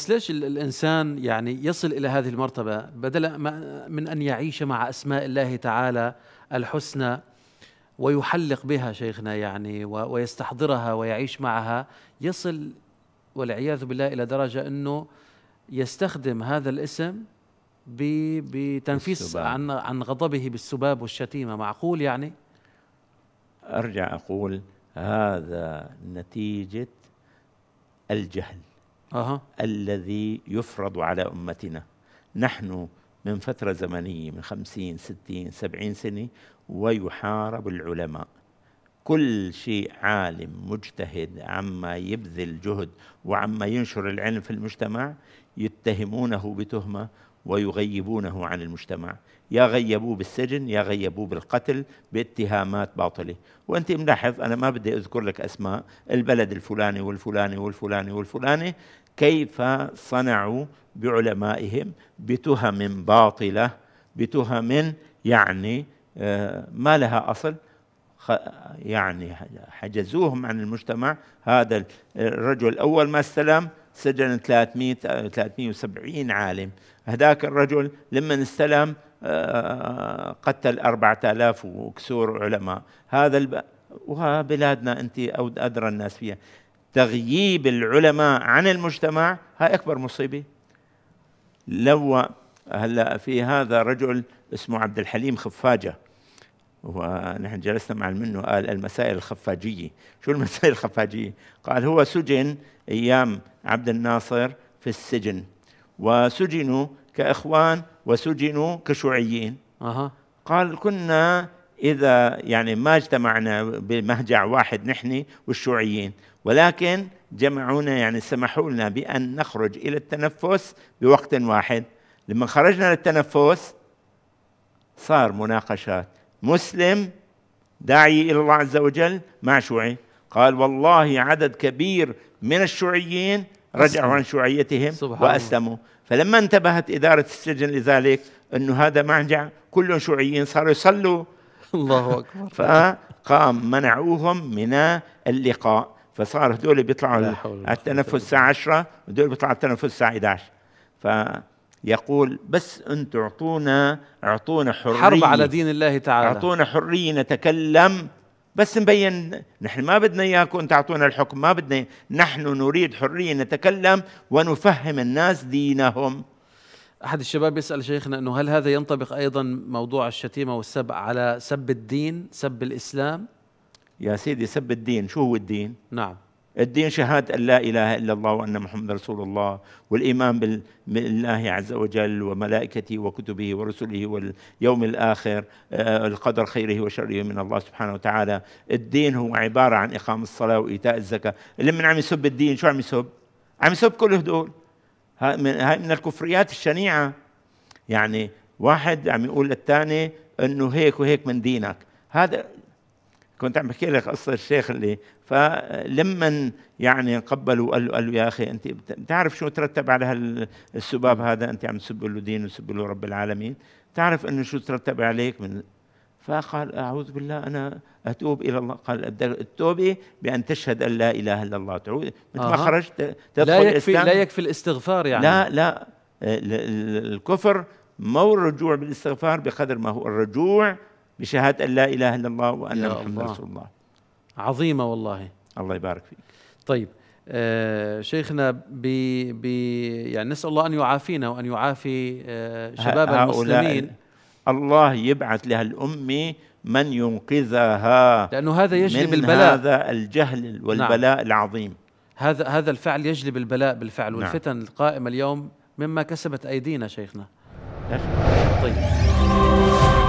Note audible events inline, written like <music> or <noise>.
بس ليش الإنسان يعني يصل إلى هذه المرتبة بدلا من أن يعيش مع أسماء الله تعالى الحسنى ويحلق بها شيخنا يعني ويستحضرها ويعيش معها يصل والعياذ بالله إلى درجة أنه يستخدم هذا الاسم بتنفيس عن عن غضبه بالسباب والشتيمة معقول يعني أرجع أقول هذا نتيجة الجهل أه. الذي يفرض على أمتنا نحن من فترة زمنية من خمسين ستين سبعين سنة ويحارب العلماء كل شيء عالم مجتهد عما يبذل جهد وعما ينشر العلم في المجتمع يتهمونه بتهمة ويغيبونه عن المجتمع يا غيبوه بالسجن يا غيبوه بالقتل باتهامات باطلة وانت ملاحظ أنا ما بدي أذكر لك أسماء البلد الفلاني والفلاني والفلاني والفلاني كيف صنعوا بعلمائهم بتهم باطلة بتهم يعني آه، ما لها أصل يعني حجزوهم عن المجتمع هذا الرجل أول ما استلم سجن 300 370 عالم هذاك الرجل لما استلم آه، آه، قتل 4000 وكسور علماء هذا الب... وها بلادنا انت او ادرى الناس فيها تغييب العلماء عن المجتمع هاي اكبر مصيبه لو هلا في هذا رجل اسمه عبد الحليم خفاجه ونحن جلسنا مع المنو قال المسائل الخفاجية شو المسائل الخفاجية؟ قال هو سجن أيام عبد الناصر في السجن وسجنوا كإخوان وسجنوا كشيوعيين أه. قال كنا إذا يعني ما اجتمعنا بمهجع واحد نحن والشيوعيين ولكن جمعونا يعني سمحوا لنا بأن نخرج إلى التنفس بوقت واحد لما خرجنا للتنفس صار مناقشات مسلم داعي الى الله عز وجل مع شيوعي قال والله عدد كبير من الشيوعيين رجعوا عن شيوعيتهم واسلموا فلما انتبهت اداره السجن لذلك انه هذا مرجع كلهم شيوعيين صاروا يصلوا الله اكبر <laughs> فقام منعوهم من اللقاء فصار هدول بيطلعوا على التنفس الساعه 10 وهذول بيطلعوا على التنفس الساعه 11 ف يقول بس أنتم اعطونا اعطونا حرية حرب على دين الله تعالى اعطونا حرية نتكلم بس نبين نحن ما بدنا اياكم تعطونا الحكم ما بدنا نحن نريد حريه نتكلم ونفهم الناس دينهم احد الشباب يسال شيخنا انه هل هذا ينطبق ايضا موضوع الشتيمه والسب على سب الدين سب الاسلام يا سيدي سب الدين شو هو الدين نعم الدين شهادة أن لا إله إلا الله وأن محمد رسول الله والإيمان بالله عز وجل وملائكته وكتبه ورسله واليوم الآخر آه، القدر خيره وشره من الله سبحانه وتعالى الدين هو عبارة عن إقام الصلاة وإيتاء الزكاة اللي من عم يسب الدين شو عم يسب؟ عم يسب كل هدول هاي من الكفريات الشنيعة يعني واحد عم يقول للثاني انه هيك وهيك من دينك هذا كنت عم بحكي لك قصة الشيخ اللي فلما يعني قبلوا قالوا, قالوا يا أخي أنت بتعرف شو ترتب على هالسباب هذا أنت عم تسب له دين وتسب له رب العالمين تعرف أنه شو ترتب عليك من فقال أعوذ بالله أنا أتوب إلى الله قال التوبة بأن تشهد أن لا إله إلا الله تعود مثل ما خرجت تدخل لا يكفي الإسلام لا يكفي الاستغفار يعني لا لا الكفر مو الرجوع بالاستغفار بقدر ما هو الرجوع بشهادة أن لا إله إلا الله وأن محمد رسول الله عظيمة والله الله يبارك فيك طيب آه شيخنا ب ب يعني نسال الله ان يعافينا وان يعافي آه شباب المسلمين الله يبعث لهالامه من ينقذها لانه هذا يجلب من البلاء هذا الجهل والبلاء نعم. العظيم هذا هذا الفعل يجلب البلاء بالفعل نعم. والفتن نعم. القائمه اليوم مما كسبت ايدينا شيخنا طيب